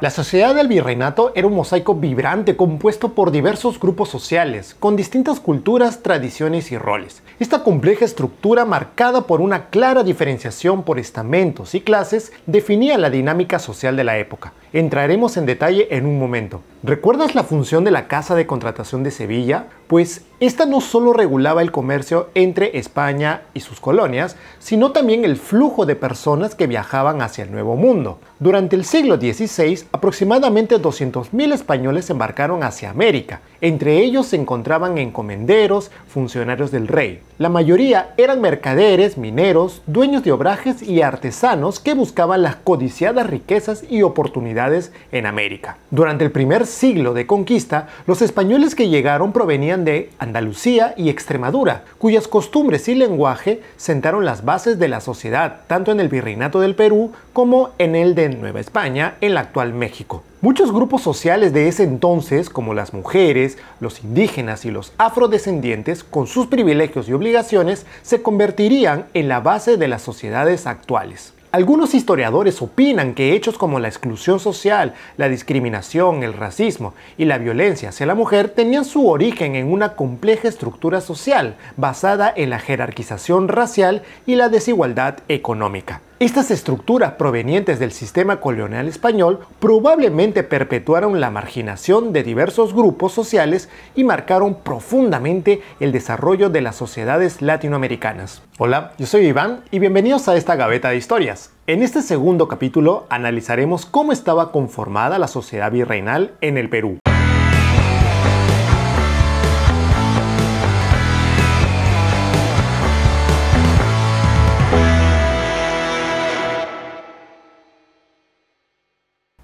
La sociedad del virreinato era un mosaico vibrante compuesto por diversos grupos sociales, con distintas culturas, tradiciones y roles. Esta compleja estructura, marcada por una clara diferenciación por estamentos y clases, definía la dinámica social de la época. Entraremos en detalle en un momento. ¿Recuerdas la función de la Casa de Contratación de Sevilla? pues esta no solo regulaba el comercio entre España y sus colonias, sino también el flujo de personas que viajaban hacia el Nuevo Mundo. Durante el siglo XVI, aproximadamente 200.000 españoles embarcaron hacia América entre ellos se encontraban encomenderos, funcionarios del rey. La mayoría eran mercaderes, mineros, dueños de obrajes y artesanos que buscaban las codiciadas riquezas y oportunidades en América. Durante el primer siglo de conquista, los españoles que llegaron provenían de Andalucía y Extremadura, cuyas costumbres y lenguaje sentaron las bases de la sociedad, tanto en el Virreinato del Perú como en el de Nueva España, en la actual México. Muchos grupos sociales de ese entonces, como las mujeres, los indígenas y los afrodescendientes, con sus privilegios y obligaciones, se convertirían en la base de las sociedades actuales. Algunos historiadores opinan que hechos como la exclusión social, la discriminación, el racismo y la violencia hacia la mujer tenían su origen en una compleja estructura social basada en la jerarquización racial y la desigualdad económica. Estas estructuras provenientes del sistema colonial español probablemente perpetuaron la marginación de diversos grupos sociales y marcaron profundamente el desarrollo de las sociedades latinoamericanas. Hola, yo soy Iván y bienvenidos a esta gaveta de historias. En este segundo capítulo analizaremos cómo estaba conformada la sociedad virreinal en el Perú.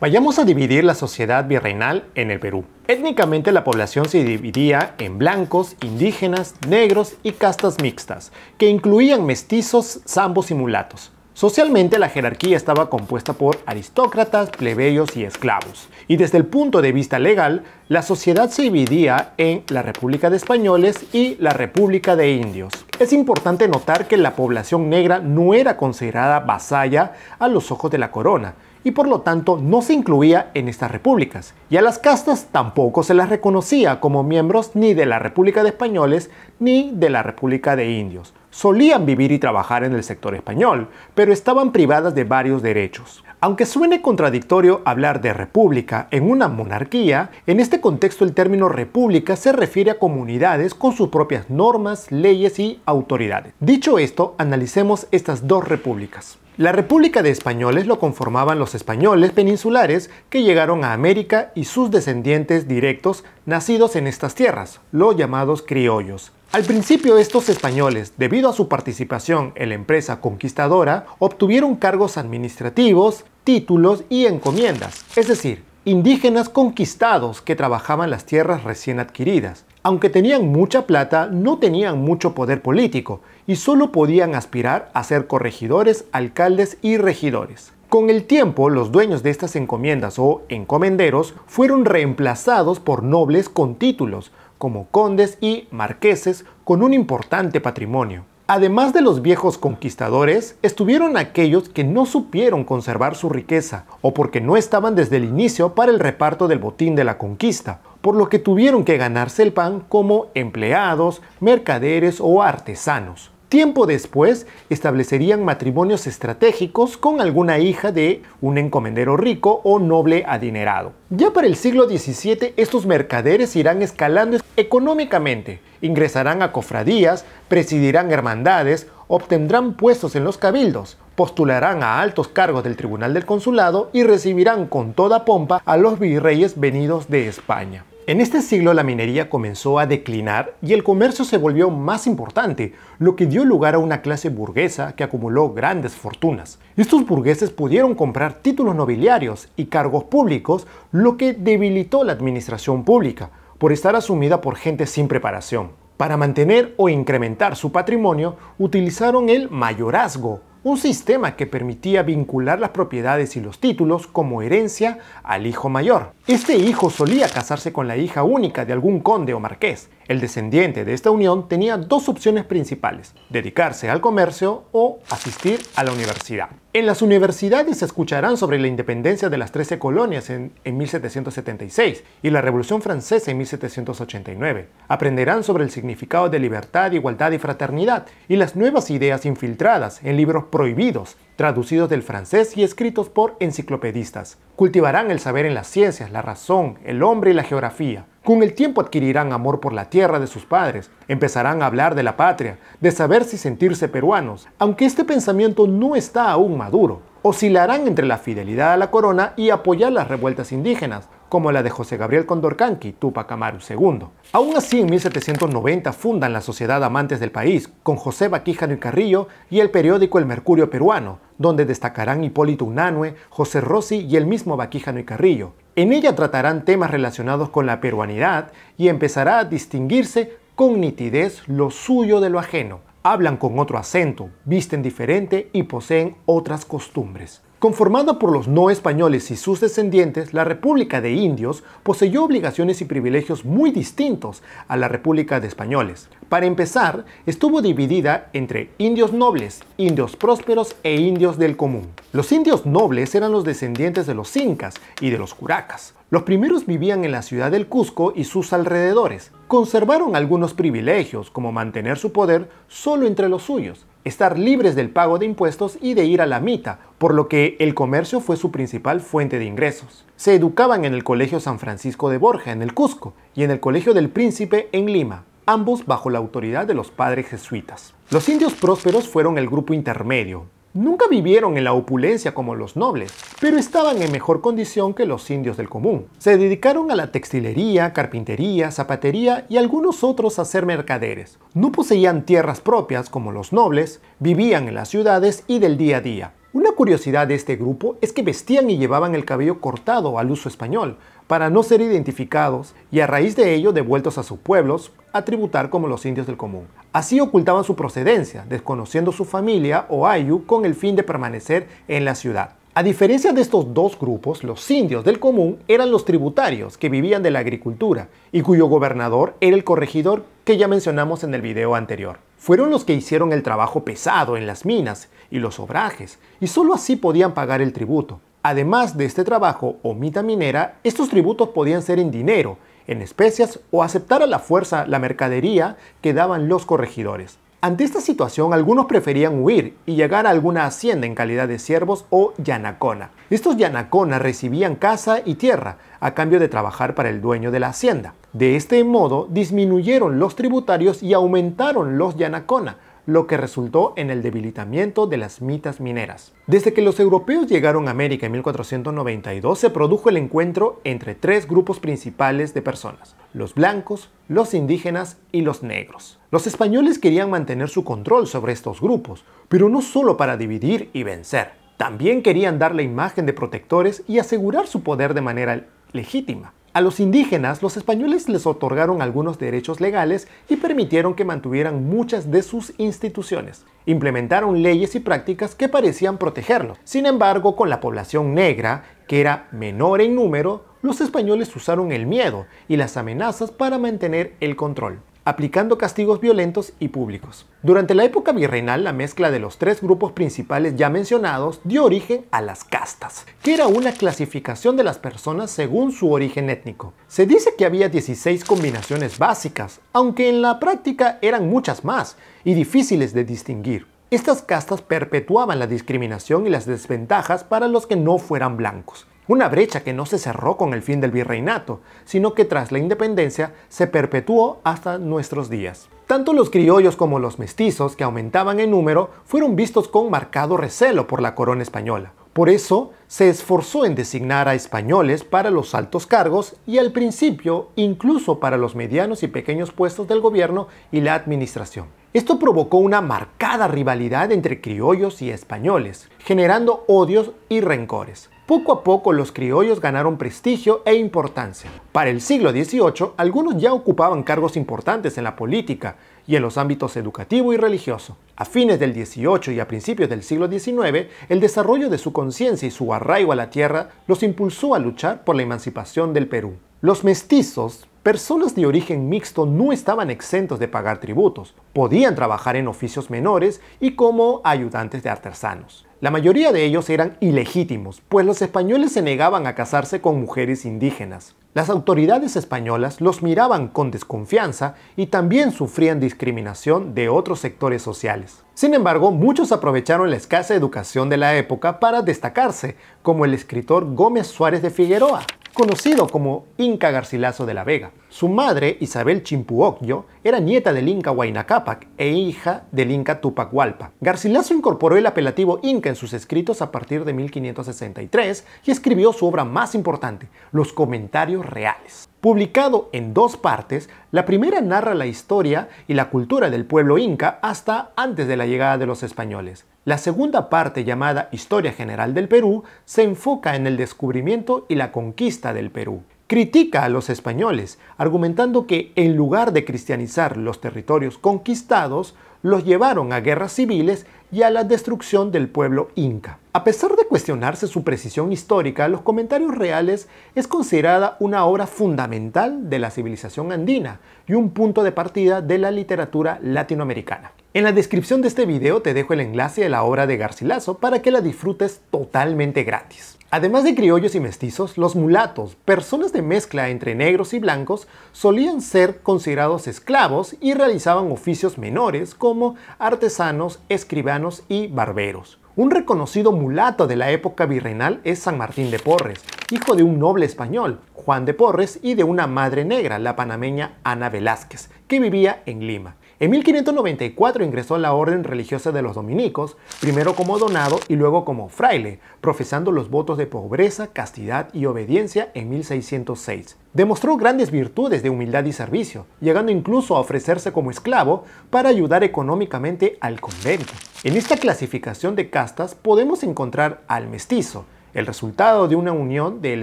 Vayamos a dividir la sociedad virreinal en el Perú. Étnicamente la población se dividía en blancos, indígenas, negros y castas mixtas, que incluían mestizos, zambos y mulatos. Socialmente la jerarquía estaba compuesta por aristócratas, plebeyos y esclavos. Y desde el punto de vista legal, la sociedad se dividía en la República de Españoles y la República de Indios. Es importante notar que la población negra no era considerada vasalla a los ojos de la corona y por lo tanto no se incluía en estas repúblicas. Y a las castas tampoco se las reconocía como miembros ni de la República de Españoles ni de la República de Indios. Solían vivir y trabajar en el sector español, pero estaban privadas de varios derechos. Aunque suene contradictorio hablar de república en una monarquía, en este contexto el término república se refiere a comunidades con sus propias normas, leyes y autoridades. Dicho esto, analicemos estas dos repúblicas. La República de Españoles lo conformaban los españoles peninsulares que llegaron a América y sus descendientes directos nacidos en estas tierras, los llamados criollos. Al principio estos españoles, debido a su participación en la empresa conquistadora, obtuvieron cargos administrativos, títulos y encomiendas, es decir, indígenas conquistados que trabajaban las tierras recién adquiridas. Aunque tenían mucha plata, no tenían mucho poder político y solo podían aspirar a ser corregidores, alcaldes y regidores. Con el tiempo, los dueños de estas encomiendas o encomenderos fueron reemplazados por nobles con títulos, como condes y marqueses con un importante patrimonio. Además de los viejos conquistadores, estuvieron aquellos que no supieron conservar su riqueza o porque no estaban desde el inicio para el reparto del botín de la conquista, por lo que tuvieron que ganarse el pan como empleados, mercaderes o artesanos. Tiempo después, establecerían matrimonios estratégicos con alguna hija de un encomendero rico o noble adinerado. Ya para el siglo XVII, estos mercaderes irán escalando económicamente, ingresarán a cofradías, presidirán hermandades, obtendrán puestos en los cabildos, postularán a altos cargos del Tribunal del Consulado y recibirán con toda pompa a los virreyes venidos de España. En este siglo la minería comenzó a declinar y el comercio se volvió más importante, lo que dio lugar a una clase burguesa que acumuló grandes fortunas. Estos burgueses pudieron comprar títulos nobiliarios y cargos públicos, lo que debilitó la administración pública, por estar asumida por gente sin preparación. Para mantener o incrementar su patrimonio, utilizaron el mayorazgo, un sistema que permitía vincular las propiedades y los títulos como herencia al hijo mayor. Este hijo solía casarse con la hija única de algún conde o marqués, el descendiente de esta unión tenía dos opciones principales, dedicarse al comercio o asistir a la universidad. En las universidades se escucharán sobre la independencia de las 13 colonias en, en, 1776 y la Revolución Francesa en 1789. Aprenderán sobre el significado de libertad, igualdad y fraternidad y las nuevas ideas infiltradas en libros prohibidos, traducidos del francés y escritos por enciclopedistas. Cultivarán el saber en las ciencias, la razón, el hombre y la geografía. Con el tiempo adquirirán amor por la tierra de sus padres, empezarán a hablar de la patria, de saber si sentirse peruanos, aunque este pensamiento no está aún maduro. Oscilarán entre la fidelidad a la corona y apoyar las revueltas indígenas, como la de José Gabriel Condorcanqui, Tupac Amaru II. Aún así, en 1790 fundan la Sociedad Amantes del País, con José Baquijano y Carrillo y el periódico El Mercurio Peruano, donde destacarán Hipólito Unanue, José Rossi y el mismo Baquíjano y Carrillo. En ella tratarán temas relacionados con la peruanidad y empezará a distinguirse con nitidez lo suyo de lo ajeno. Hablan con otro acento, visten diferente y poseen otras costumbres. Conformada por los no españoles y sus descendientes, la República de Indios poseyó obligaciones y privilegios muy distintos a la República de Españoles. Para empezar, estuvo dividida entre indios nobles, indios prósperos e indios del común. Los indios nobles eran los descendientes de los incas y de los curacas. Los primeros vivían en la ciudad del Cusco y sus alrededores. Conservaron algunos privilegios, como mantener su poder solo entre los suyos, estar libres del pago de impuestos y de ir a la mita, por lo que el comercio fue su principal fuente de ingresos. Se educaban en el Colegio San Francisco de Borja, en el Cusco, y en el Colegio del Príncipe, en Lima, ambos bajo la autoridad de los padres jesuitas. Los indios prósperos fueron el grupo intermedio, Nunca vivieron en la opulencia como los nobles, pero estaban en mejor condición que los indios del común. Se dedicaron a la textilería, carpintería, zapatería y algunos otros a ser mercaderes. No poseían tierras propias como los nobles, vivían en las ciudades y del día a día curiosidad de este grupo es que vestían y llevaban el cabello cortado al uso español, para no ser identificados y a raíz de ello devueltos a sus pueblos a tributar como los indios del común. Así ocultaban su procedencia, desconociendo su familia o ayu con el fin de permanecer en la ciudad. A diferencia de estos dos grupos, los indios del común eran los tributarios que vivían de la agricultura y cuyo gobernador era el corregidor ya mencionamos en el video anterior. Fueron los que hicieron el trabajo pesado en las minas y los obrajes, y solo así podían pagar el tributo. Además de este trabajo o mita minera, estos tributos podían ser en dinero, en especias o aceptar a la fuerza la mercadería que daban los corregidores. Ante esta situación, algunos preferían huir y llegar a alguna hacienda en calidad de siervos o yanacona. Estos yanacona recibían casa y tierra a cambio de trabajar para el dueño de la hacienda. De este modo, disminuyeron los tributarios y aumentaron los yanacona, lo que resultó en el debilitamiento de las mitas mineras. Desde que los europeos llegaron a América en 1492 se produjo el encuentro entre tres grupos principales de personas, los blancos, los indígenas y los negros. Los españoles querían mantener su control sobre estos grupos, pero no solo para dividir y vencer, también querían dar la imagen de protectores y asegurar su poder de manera legítima. A los indígenas, los españoles les otorgaron algunos derechos legales y permitieron que mantuvieran muchas de sus instituciones. Implementaron leyes y prácticas que parecían protegerlos. Sin embargo, con la población negra, que era menor en número, los españoles usaron el miedo y las amenazas para mantener el control aplicando castigos violentos y públicos. Durante la época virreinal, la mezcla de los tres grupos principales ya mencionados dio origen a las castas, que era una clasificación de las personas según su origen étnico. Se dice que había 16 combinaciones básicas, aunque en la práctica eran muchas más y difíciles de distinguir. Estas castas perpetuaban la discriminación y las desventajas para los que no fueran blancos, una brecha que no se cerró con el fin del virreinato, sino que tras la independencia se perpetuó hasta nuestros días. Tanto los criollos como los mestizos, que aumentaban en número, fueron vistos con marcado recelo por la corona española. Por eso, se esforzó en designar a españoles para los altos cargos y al principio incluso para los medianos y pequeños puestos del gobierno y la administración. Esto provocó una marcada rivalidad entre criollos y españoles, generando odios y rencores. Poco a poco los criollos ganaron prestigio e importancia. Para el siglo XVIII, algunos ya ocupaban cargos importantes en la política y en los ámbitos educativo y religioso. A fines del XVIII y a principios del siglo XIX, el desarrollo de su conciencia y su arraigo a la tierra los impulsó a luchar por la emancipación del Perú. Los mestizos Personas de origen mixto no estaban exentos de pagar tributos, podían trabajar en oficios menores y como ayudantes de artesanos. La mayoría de ellos eran ilegítimos, pues los españoles se negaban a casarse con mujeres indígenas. Las autoridades españolas los miraban con desconfianza y también sufrían discriminación de otros sectores sociales. Sin embargo, muchos aprovecharon la escasa educación de la época para destacarse, como el escritor Gómez Suárez de Figueroa, conocido como Inca Garcilaso de la Vega. Su madre, Isabel Chimpuocllo, era nieta del Inca Huayna Cápac e hija del Inca Tupac Hualpa. Garcilaso incorporó el apelativo Inca en sus escritos a partir de 1563 y escribió su obra más importante, Los Comentarios Reales. Publicado en dos partes, la primera narra la historia y la cultura del pueblo inca hasta antes de la llegada de los españoles. La segunda parte, llamada Historia General del Perú, se enfoca en el descubrimiento y la conquista del Perú. Critica a los españoles, argumentando que en lugar de cristianizar los territorios conquistados, los llevaron a guerras civiles y a la destrucción del pueblo inca. A pesar de cuestionarse su precisión histórica, Los Comentarios Reales es considerada una obra fundamental de la civilización andina y un punto de partida de la literatura latinoamericana. En la descripción de este video te dejo el enlace a la obra de Garcilaso para que la disfrutes totalmente gratis. Además de criollos y mestizos, los mulatos, personas de mezcla entre negros y blancos, solían ser considerados esclavos y realizaban oficios menores como artesanos, escribanos y barberos. Un reconocido mulato de la época virreinal es San Martín de Porres, hijo de un noble español, Juan de Porres, y de una madre negra, la panameña Ana Velázquez, que vivía en Lima. En 1594 ingresó a la orden religiosa de los dominicos, primero como donado y luego como fraile, profesando los votos de pobreza, castidad y obediencia en 1606. Demostró grandes virtudes de humildad y servicio, llegando incluso a ofrecerse como esclavo para ayudar económicamente al convento. En esta clasificación de castas podemos encontrar al mestizo, el resultado de una unión del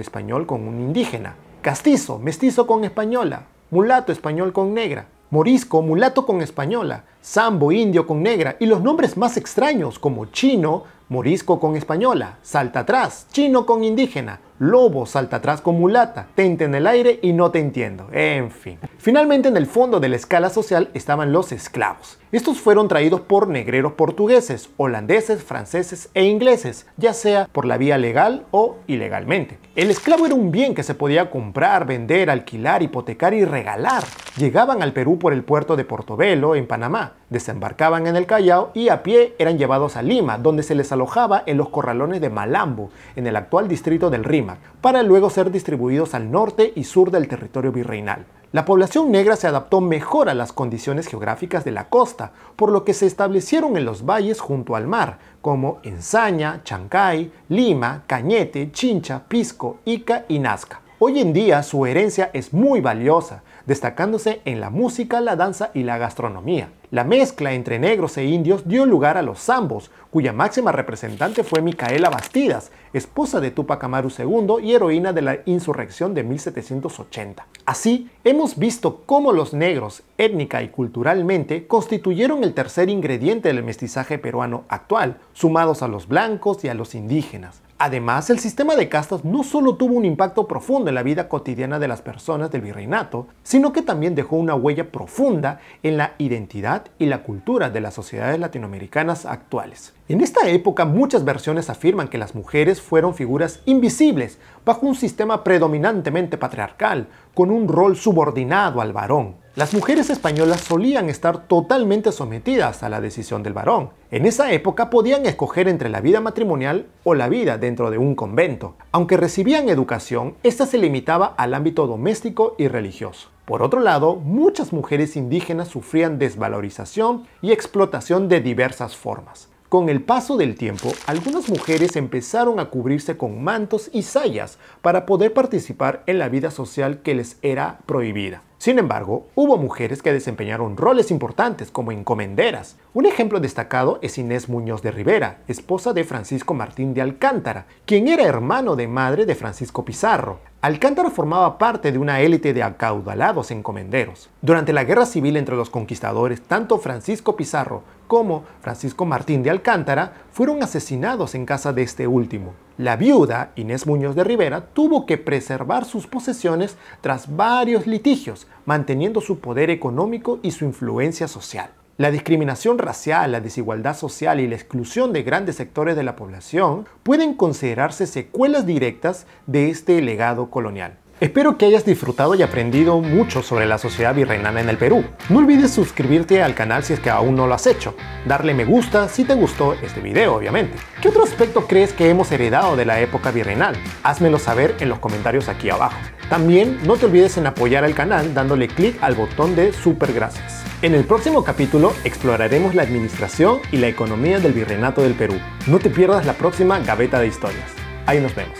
español con un indígena, castizo, mestizo con española, mulato español con negra, morisco, mulato con española sambo indio con negra y los nombres más extraños como chino, morisco con española, salta atrás, chino con indígena, lobo, salta atrás con mulata, tente en el aire y no te entiendo, en fin. Finalmente en el fondo de la escala social estaban los esclavos. Estos fueron traídos por negreros portugueses, holandeses, franceses e ingleses, ya sea por la vía legal o ilegalmente. El esclavo era un bien que se podía comprar, vender, alquilar, hipotecar y regalar. Llegaban al Perú por el puerto de Portobelo, en Panamá, desembarcaban en el Callao y a pie eran llevados a Lima, donde se les alojaba en los corralones de Malambo, en el actual distrito del Rímac, para luego ser distribuidos al norte y sur del territorio virreinal. La población negra se adaptó mejor a las condiciones geográficas de la costa, por lo que se establecieron en los valles junto al mar, como Ensaña, Chancay, Lima, Cañete, Chincha, Pisco, Ica y Nazca. Hoy en día su herencia es muy valiosa, destacándose en la música, la danza y la gastronomía. La mezcla entre negros e indios dio lugar a los zambos, cuya máxima representante fue Micaela Bastidas, esposa de Tupac Amaru II y heroína de la insurrección de 1780. Así, hemos visto cómo los negros, étnica y culturalmente, constituyeron el tercer ingrediente del mestizaje peruano actual, sumados a los blancos y a los indígenas. Además, el sistema de castas no solo tuvo un impacto profundo en la vida cotidiana de las personas del virreinato, sino que también dejó una huella profunda en la identidad y la cultura de las sociedades latinoamericanas actuales. En esta época muchas versiones afirman que las mujeres fueron figuras invisibles bajo un sistema predominantemente patriarcal, con un rol subordinado al varón. Las mujeres españolas solían estar totalmente sometidas a la decisión del varón. En esa época podían escoger entre la vida matrimonial o la vida dentro de un convento. Aunque recibían educación, esta se limitaba al ámbito doméstico y religioso. Por otro lado, muchas mujeres indígenas sufrían desvalorización y explotación de diversas formas. Con el paso del tiempo, algunas mujeres empezaron a cubrirse con mantos y sayas para poder participar en la vida social que les era prohibida. Sin embargo, hubo mujeres que desempeñaron roles importantes como encomenderas. Un ejemplo destacado es Inés Muñoz de Rivera, esposa de Francisco Martín de Alcántara, quien era hermano de madre de Francisco Pizarro. Alcántara formaba parte de una élite de acaudalados encomenderos. Durante la guerra civil entre los conquistadores, tanto Francisco Pizarro como Francisco Martín de Alcántara fueron asesinados en casa de este último. La viuda, Inés Muñoz de Rivera, tuvo que preservar sus posesiones tras varios litigios, manteniendo su poder económico y su influencia social. La discriminación racial, la desigualdad social y la exclusión de grandes sectores de la población pueden considerarse secuelas directas de este legado colonial. Espero que hayas disfrutado y aprendido mucho sobre la sociedad virreinal en el Perú. No olvides suscribirte al canal si es que aún no lo has hecho, darle me gusta si te gustó este video obviamente. ¿Qué otro aspecto crees que hemos heredado de la época virreinal? Házmelo saber en los comentarios aquí abajo. También no te olvides en apoyar al canal dándole clic al botón de super gracias. En el próximo capítulo exploraremos la administración y la economía del virreinato del Perú. No te pierdas la próxima Gaveta de Historias. Ahí nos vemos.